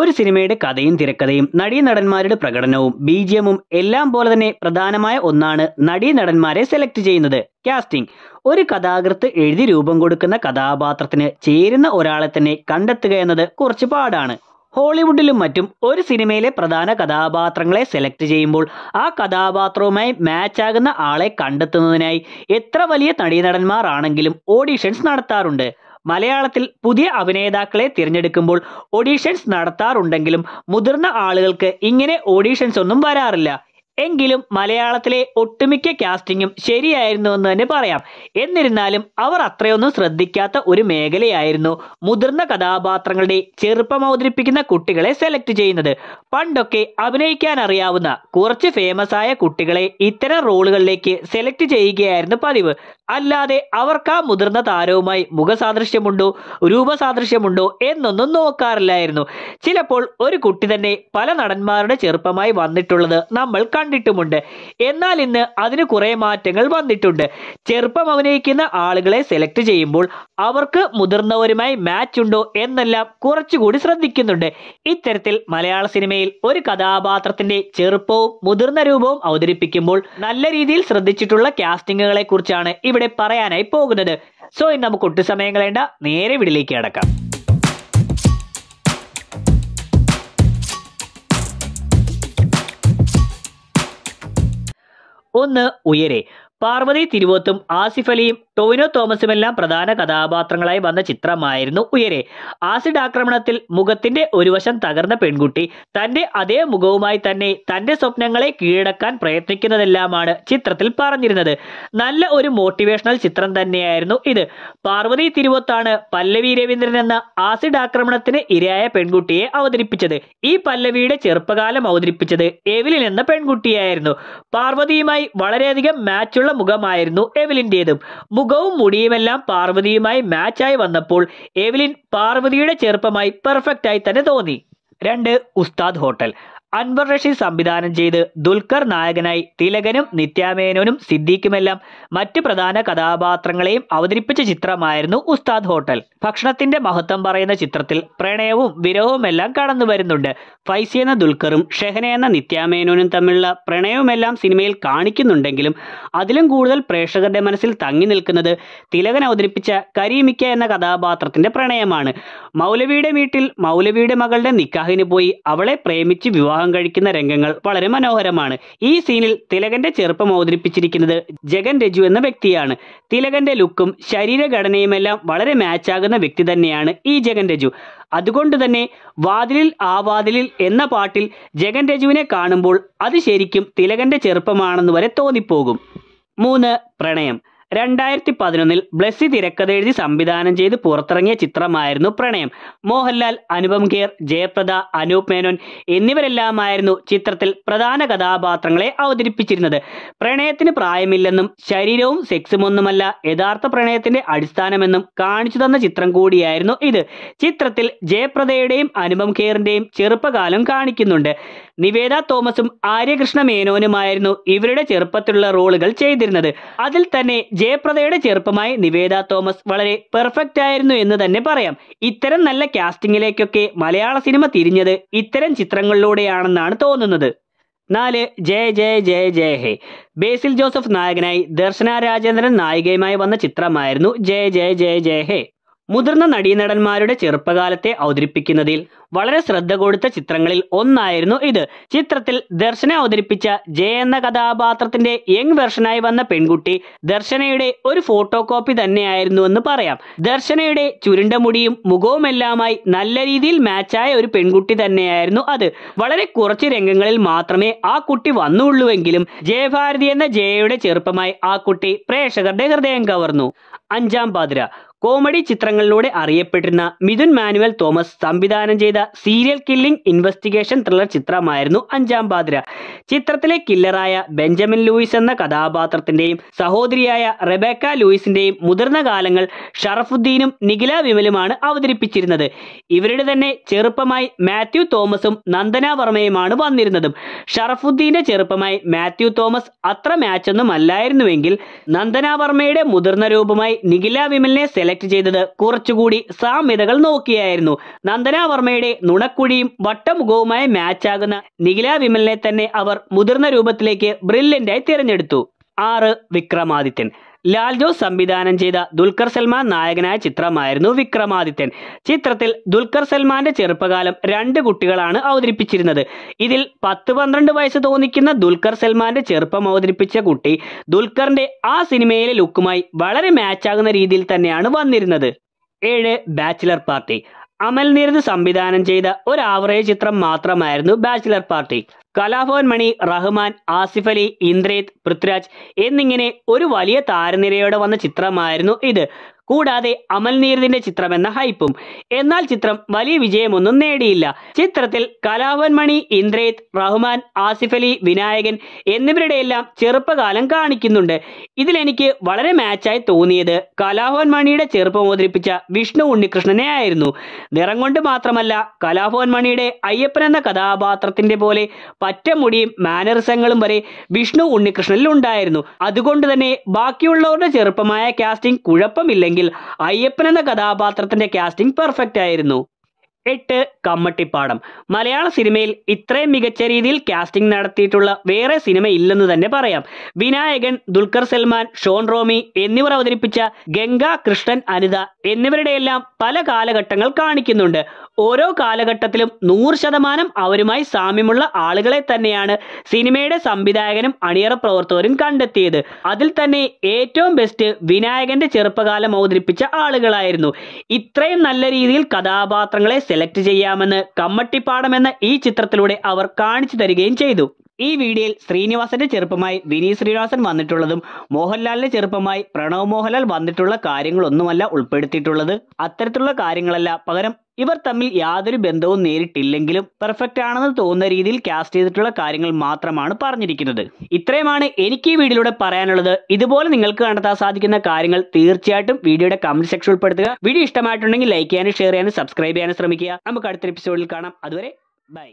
ഒരു സിനിമയുടെ കഥയും തിരക്കഥയും നടീനടന്മാരുടെ പ്രകടനവും ബീജിയമും എല്ലാം പോലെ തന്നെ പ്രധാനമായ ഒന്നാണ് നടീനടന്മാരെ സെലക്ട് ചെയ്യുന്നത് കാസ്റ്റിംഗ് ഒരു കഥാകൃത്ത് എഴുതി രൂപം കൊടുക്കുന്ന കഥാപാത്രത്തിന് ചേരുന്ന ഒരാളെ തന്നെ കണ്ടെത്തുക എന്നത് കുറച്ച് പാടാണ് ഹോളിവുഡിലും മറ്റും ഒരു സിനിമയിലെ പ്രധാന കഥാപാത്രങ്ങളെ സെലക്ട് ചെയ്യുമ്പോൾ ആ കഥാപാത്രവുമായി മാച്ചാകുന്ന ആളെ കണ്ടെത്തുന്നതിനായി എത്ര വലിയ നടീനടന്മാരാണെങ്കിലും ഓഡിഷൻസ് ഓഡീഷൻസ് നടത്താറുണ്ട് മലയാളത്തിൽ പുതിയ അഭിനേതാക്കളെ തിരഞ്ഞെടുക്കുമ്പോൾ ഓഡീഷൻസ് നടത്താറുണ്ടെങ്കിലും മുതിർന്ന ആളുകൾക്ക് ഇങ്ങനെ ഓഡീഷൻസ് ഒന്നും വരാറില്ല എങ്കിലും മലയാളത്തിലെ ഒട്ടുമിക്ക കാസ്റ്റിങ്ങും ശരിയായിരുന്നു എന്ന് തന്നെ പറയാം എന്നിരുന്നാലും അവർ അത്രയൊന്നും ശ്രദ്ധിക്കാത്ത ഒരു മേഖലയായിരുന്നു മുതിർന്ന കഥാപാത്രങ്ങളുടെ ചെറുപ്പം അവതരിപ്പിക്കുന്ന കുട്ടികളെ സെലക്ട് ചെയ്യുന്നത് പണ്ടൊക്കെ അഭിനയിക്കാൻ അറിയാവുന്ന കുറച്ച് ഫേമസ് ആയ കുട്ടികളെ ഇത്തരം റോളുകളിലേക്ക് സെലക്ട് ചെയ്യുകയായിരുന്നു പതിവ് അല്ലാതെ അവർക്ക് ആ മുതിർന്ന താരവുമായി മുഖസാദൃശ്യമുണ്ടോ രൂപസാദൃശ്യമുണ്ടോ എന്നൊന്നും നോക്കാറില്ലായിരുന്നു ചിലപ്പോൾ ഒരു കുട്ടി തന്നെ പല നടന്മാരുടെ ചെറുപ്പമായി വന്നിട്ടുള്ളത് നമ്മൾ കണ്ടിട്ടുമുണ്ട് എന്നാൽ ഇന്ന് അതിന് കുറേ മാറ്റങ്ങൾ വന്നിട്ടുണ്ട് ചെറുപ്പം അഭിനയിക്കുന്ന ആളുകളെ സെലക്ട് ചെയ്യുമ്പോൾ അവർക്ക് മുതിർന്നവരുമായി മാച്ച് ഉണ്ടോ എന്നെല്ലാം കുറച്ചുകൂടി ശ്രദ്ധിക്കുന്നുണ്ട് ഇത്തരത്തിൽ മലയാള സിനിമയിൽ ഒരു കഥാപാത്രത്തിന്റെ ചെറുപ്പവും മുതിർന്ന രൂപവും അവതരിപ്പിക്കുമ്പോൾ നല്ല രീതിയിൽ ശ്രദ്ധിച്ചിട്ടുള്ള കാസ്റ്റിങ്ങുകളെ കുറിച്ചാണ് ഇവിടെ ഇവിടെ പറയാനായി പോകുന്നത് സോ ഇനി നമുക്ക് ഒട്ടു സമയം കളയണ്ട നേരെ വീട്ടിലേക്ക് അടക്കാം ഒന്ന് ഉയരെ പാർവതി തിരുവോത്തും ആസിഫ് അലിയും ടോവിനോ തോമസുമെല്ലാം പ്രധാന കഥാപാത്രങ്ങളായി വന്ന ചിത്രമായിരുന്നു ഉയരെ ആസിഡ് ആക്രമണത്തിൽ മുഖത്തിന്റെ ഒരു വശം തകർന്ന പെൺകുട്ടി തന്റെ അതേ മുഖവുമായി തന്നെ തന്റെ സ്വപ്നങ്ങളെ കീഴടക്കാൻ പ്രയത്നിക്കുന്നതെല്ലാമാണ് ചിത്രത്തിൽ പറഞ്ഞിരുന്നത് നല്ല ഒരു മോട്ടിവേഷണൽ ചിത്രം തന്നെയായിരുന്നു ഇത് പാർവതി തിരുവോത്താണ് പല്ലവി രവീന്ദ്രൻ എന്ന ആസിഡ് ആക്രമണത്തിന് ഇരയായ പെൺകുട്ടിയെ അവതരിപ്പിച്ചത് ഈ പല്ലവിയുടെ ചെറുപ്പകാലം അവതരിപ്പിച്ചത് എവിലിൻ എന്ന പെൺകുട്ടിയായിരുന്നു പാർവതിയുമായി വളരെയധികം മാച്ചുള്ള ഉള്ള മുഖമായിരുന്നു എവലിൻ്റേതും മുഖവും മുടിയുമെല്ലാം പാർവതിയുമായി മാച്ചായി വന്നപ്പോൾ എവിലിൻ പാർവതിയുടെ ചെറുപ്പമായി പെർഫെക്റ്റായി തന്നെ തോന്നി രണ്ട് ഉസ്താദ് ഹോട്ടൽ അൻവർ റഷീദ് സംവിധാനം ചെയ്ത് ദുൽഖർ നായകനായി തിലകനും നിത്യാമേനോനും സിദ്ദീഖുമെല്ലാം മറ്റ് പ്രധാന കഥാപാത്രങ്ങളെയും അവതരിപ്പിച്ച ചിത്രമായിരുന്നു ഉസ്താദ് ഹോട്ടൽ ഭക്ഷണത്തിന്റെ മഹത്വം പറയുന്ന ചിത്രത്തിൽ പ്രണയവും വിരഹവും എല്ലാം കടന്നു വരുന്നുണ്ട് ഫൈസി എന്ന ദുൽഖറും ഷെഹന എന്ന നിത്യാമേനോനും തമ്മിലുള്ള പ്രണയവുമെല്ലാം സിനിമയിൽ കാണിക്കുന്നുണ്ടെങ്കിലും അതിലും കൂടുതൽ പ്രേക്ഷകരുടെ മനസ്സിൽ തങ്ങി നിൽക്കുന്നത് തിലകൻ അവതരിപ്പിച്ച കരീമിക്ക എന്ന കഥാപാത്രത്തിന്റെ പ്രണയമാണ് മൗലവിയുടെ വീട്ടിൽ മൗലവിയുടെ മകളുടെ നിക്കാഹിന് പോയി അവളെ പ്രേമിച്ച് വിവാഹം വിവാഹം കഴിക്കുന്ന രംഗങ്ങൾ വളരെ മനോഹരമാണ് ഈ സീനിൽ തിലകന്റെ ചെറുപ്പം അവതരിപ്പിച്ചിരിക്കുന്നത് ജഗൻ രജു എന്ന വ്യക്തിയാണ് തിലകന്റെ ലുക്കും ശരീരഘടനയുമെല്ലാം വളരെ മാച്ചാകുന്ന വ്യക്തി തന്നെയാണ് ഈ ജഗൻ രജു അതുകൊണ്ട് തന്നെ വാതിലിൽ ആവാതിലിൽ എന്ന പാട്ടിൽ ജഗൻ രജുവിനെ കാണുമ്പോൾ അത് ശരിക്കും തിലകന്റെ ചെറുപ്പമാണെന്ന് വരെ തോന്നിപ്പോകും മൂന്ന് പ്രണയം രണ്ടായിരത്തി പതിനൊന്നിൽ ബ്ലെസ്സി തിരക്കഥെഴുതി സംവിധാനം ചെയ്ത് പുറത്തിറങ്ങിയ ചിത്രമായിരുന്നു പ്രണയം മോഹൻലാൽ അനുപം ഖേർ ജയപ്രദ അനൂപ് മേനോൻ എന്നിവരെല്ലാമായിരുന്നു ചിത്രത്തിൽ പ്രധാന കഥാപാത്രങ്ങളെ അവതരിപ്പിച്ചിരുന്നത് പ്രണയത്തിന് പ്രായമില്ലെന്നും ശരീരവും ഒന്നുമല്ല യഥാർത്ഥ പ്രണയത്തിന്റെ അടിസ്ഥാനമെന്നും കാണിച്ചു തന്ന ചിത്രം കൂടിയായിരുന്നു ഇത് ചിത്രത്തിൽ ജയപ്രദയുടെയും അനുപം ഖേറിന്റെയും ചെറുപ്പകാലം കാണിക്കുന്നുണ്ട് നിവേദ തോമസും ആര്യകൃഷ്ണ മേനോനുമായിരുന്നു ഇവരുടെ ചെറുപ്പത്തിലുള്ള റോളുകൾ ചെയ്തിരുന്നത് അതിൽ തന്നെ ജയപ്രദയുടെ ചെറുപ്പമായി നിവേദ തോമസ് വളരെ പെർഫെക്റ്റ് ആയിരുന്നു എന്ന് തന്നെ പറയാം ഇത്തരം നല്ല കാസ്റ്റിംഗിലേക്കൊക്കെ മലയാള സിനിമ തിരിഞ്ഞത് ഇത്തരം ചിത്രങ്ങളിലൂടെയാണെന്നാണ് തോന്നുന്നത് നാല് ജയ ജയ ജയ ജയ ഹേ ബേസിൽ ജോസഫ് നായകനായി ദർശന രാജേന്ദ്രൻ നായികയുമായി വന്ന ചിത്രമായിരുന്നു ജയ ജയ ജയ ജയ ഹേ മുതിർന്ന നടീനടന്മാരുടെ ചെറുപ്പകാലത്തെ അവതരിപ്പിക്കുന്നതിൽ വളരെ ശ്രദ്ധ കൊടുത്ത ചിത്രങ്ങളിൽ ഒന്നായിരുന്നു ഇത് ചിത്രത്തിൽ ദർശന അവതരിപ്പിച്ച ജയ എന്ന കഥാപാത്രത്തിന്റെ യങ് വെർഷനായി വന്ന പെൺകുട്ടി ദർശനയുടെ ഒരു ഫോട്ടോ കോപ്പി എന്ന് പറയാം ദർശനയുടെ ചുരുണ്ട മുടിയും മുഖവുമെല്ലാമായി നല്ല രീതിയിൽ മാച്ചായ ഒരു പെൺകുട്ടി തന്നെയായിരുന്നു അത് വളരെ കുറച്ച് രംഗങ്ങളിൽ മാത്രമേ ആ കുട്ടി വന്നുള്ളൂവെങ്കിലും ജയഭാരതി എന്ന ജയയുടെ ചെറുപ്പമായി ആ കുട്ടി പ്രേക്ഷകരുടെ ഹൃദയം കവർന്നു അഞ്ചാം പാതിര കോമഡി ചിത്രങ്ങളിലൂടെ അറിയപ്പെട്ടിരുന്ന മിഥുൻ മാനുവൽ തോമസ് സംവിധാനം ചെയ്ത സീരിയൽ കില്ലിംഗ് ഇൻവെസ്റ്റിഗേഷൻ ത്രില്ലർ ചിത്രമായിരുന്നു അഞ്ചാം പാതിര ചിത്രത്തിലെ കില്ലറായ ബെഞ്ചമിൻ ലൂയിസ് എന്ന കഥാപാത്രത്തിന്റെയും സഹോദരിയായ റെബേക്ക ലൂയിസിന്റെയും മുതിർന്ന കാലങ്ങൾ ഷറഫുദ്ദീനും നിഖില വിമലുമാണ് അവതരിപ്പിച്ചിരുന്നത് ഇവരുടെ തന്നെ ചെറുപ്പമായി മാത്യു തോമസും നന്ദന വർമ്മയുമാണ് വന്നിരുന്നതും ഷറഫുദ്ദീന്റെ ചെറുപ്പമായി മാത്യു തോമസ് അത്ര മാച്ചൊന്നും അല്ലായിരുന്നുവെങ്കിൽ നന്ദന വർമ്മയുടെ മുതിർന്ന രൂപമായി നിഖില വിമലിനെ സെലക്ട് ചെയ്തത് കുറച്ചുകൂടി സാമ്യതകൾ നോക്കിയായിരുന്നു നന്ദന വർമ്മയുടെ നുണക്കുഴിയും വട്ടമുഖവുമായ മാച്ചാകുന്ന നിഖില വിമലിനെ തന്നെ അവർ മുതിർന്ന രൂപത്തിലേക്ക് ബ്രില്യൻ്റായി തിരഞ്ഞെടുത്തു ആറ് വിക്രമാദിത്യൻ ലാൽ ജോസ് സംവിധാനം ചെയ്ത ദുൽഖർ സൽമാൻ നായകനായ ചിത്രമായിരുന്നു വിക്രമാദിത്യൻ ചിത്രത്തിൽ ദുൽഖർ സൽമാന്റെ ചെറുപ്പകാലം രണ്ട് കുട്ടികളാണ് അവതരിപ്പിച്ചിരുന്നത് ഇതിൽ പത്ത് പന്ത്രണ്ട് വയസ്സ് തോന്നിക്കുന്ന ദുൽഖർ സൽമാന്റെ ചെറുപ്പം അവതരിപ്പിച്ച കുട്ടി ദുൽഖറിന്റെ ആ സിനിമയിലെ ലുക്കുമായി വളരെ മാച്ചാകുന്ന രീതിയിൽ തന്നെയാണ് വന്നിരുന്നത് ഏഴ് ബാച്ചിലർ പാർട്ടി അമൽ നിരത് സംവിധാനം ചെയ്ത ഒരു ആവറേജ് ചിത്രം മാത്രമായിരുന്നു ബാച്ചിലർ പാർട്ടി കലാഭവൻ മണി റഹ്മാൻ ആസിഫ് അലി ഇന്ദ്രേത് പൃഥ്വിരാജ് എന്നിങ്ങനെ ഒരു വലിയ താരനിരയോടെ വന്ന ചിത്രമായിരുന്നു ഇത് കൂടാതെ അമൽ നീരദിന്റെ ചിത്രമെന്ന ഹൈപ്പും എന്നാൽ ചിത്രം വലിയ വിജയമൊന്നും നേടിയില്ല ചിത്രത്തിൽ കലാവൻ മണി ഇന്ദ്രേത് റഹ്മാൻ ആസിഫ് അലി വിനായകൻ എന്നിവരുടെ എല്ലാം ചെറുപ്പകാലം കാണിക്കുന്നുണ്ട് ഇതിലെനിക്ക് വളരെ മാച്ചായി തോന്നിയത് കലാഭവൻ മണിയുടെ ചെറുപ്പം അവതരിപ്പിച്ച വിഷ്ണു ഉണ്ണികൃഷ്ണനെ ആയിരുന്നു നിറം കൊണ്ട് മാത്രമല്ല കലാഭവൻ മണിയുടെ അയ്യപ്പൻ എന്ന കഥാപാത്രത്തിന്റെ പോലെ പറ്റമുടിയും മാനറിസങ്ങളും വരെ വിഷ്ണു ഉണ്ണികൃഷ്ണനിൽ ഉണ്ടായിരുന്നു അതുകൊണ്ട് തന്നെ ബാക്കിയുള്ളവരുടെ ചെറുപ്പമായ കാസ്റ്റിംഗ് കുഴപ്പമില്ലെങ്കിൽ ആണെങ്കിൽ അയ്യപ്പൻ എന്ന കഥാപാത്രത്തിന്റെ കാസ്റ്റിംഗ് പെർഫെക്റ്റ് ആയിരുന്നു എട്ട് കമ്മട്ടിപ്പാടം മലയാള സിനിമയിൽ ഇത്രയും മികച്ച രീതിയിൽ കാസ്റ്റിംഗ് നടത്തിയിട്ടുള്ള വേറെ സിനിമ ഇല്ലെന്ന് തന്നെ പറയാം വിനായകൻ ദുൽഖർ സൽമാൻ ഷോൺ റോമി എന്നിവർ അവതരിപ്പിച്ച ഗംഗ കൃഷ്ണൻ അനിത എന്നിവരുടെയെല്ലാം പല കാലഘട്ടങ്ങൾ കാണിക്കുന്നുണ്ട് ഓരോ കാലഘട്ടത്തിലും നൂറ് ശതമാനം അവരുമായി സാമ്യമുള്ള ആളുകളെ തന്നെയാണ് സിനിമയുടെ സംവിധായകനും അണിയറ പ്രവർത്തകരും കണ്ടെത്തിയത് അതിൽ തന്നെ ഏറ്റവും ബെസ്റ്റ് വിനായകന്റെ ചെറുപ്പകാലം അവതരിപ്പിച്ച ആളുകളായിരുന്നു ഇത്രയും നല്ല രീതിയിൽ കഥാപാത്രങ്ങളെ സെലക്ട് ചെയ്യാമെന്ന് കമ്മട്ടിപ്പാടമെന്ന ഈ ചിത്രത്തിലൂടെ അവർ കാണിച്ചു തരികയും ചെയ്തു ഈ വീഡിയോയിൽ ശ്രീനിവാസന്റെ ചെറുപ്പമായി വിനീത് ശ്രീനിവാസൻ വന്നിട്ടുള്ളതും മോഹൻലാലിന്റെ ചെറുപ്പമായി പ്രണവ് മോഹൻലാൽ വന്നിട്ടുള്ള കാര്യങ്ങളൊന്നുമല്ല ഉൾപ്പെടുത്തിയിട്ടുള്ളത് അത്തരത്തിലുള്ള കാര്യങ്ങളല്ല പകരം ഇവർ തമ്മിൽ യാതൊരു ബന്ധവും നേരിട്ടില്ലെങ്കിലും പെർഫെക്റ്റ് ആണെന്ന് തോന്നുന്ന രീതിയിൽ കാസ്റ്റ് ചെയ്തിട്ടുള്ള കാര്യങ്ങൾ മാത്രമാണ് പറഞ്ഞിരിക്കുന്നത് ഇത്രയുമാണ് എനിക്ക് ഈ വീഡിയോയിലൂടെ പറയാനുള്ളത് ഇതുപോലെ നിങ്ങൾക്ക് കണ്ടെത്താൻ സാധിക്കുന്ന കാര്യങ്ങൾ തീർച്ചയായിട്ടും വീഡിയോയുടെ കമന്റ് സെക്ഷൻ ഉൾപ്പെടുത്തുക വീഡിയോ ഇഷ്ടമായിട്ടുണ്ടെങ്കിൽ ലൈക്ക് ചെയ്യാനും ഷെയർ ചെയ്യാനും സബ്സ്ക്രൈബ് ചെയ്യാനും ശ്രമിക്കുക നമുക്ക് അടുത്ത എപ്പിസോഡിൽ കാണാം അതുവരെ ബൈ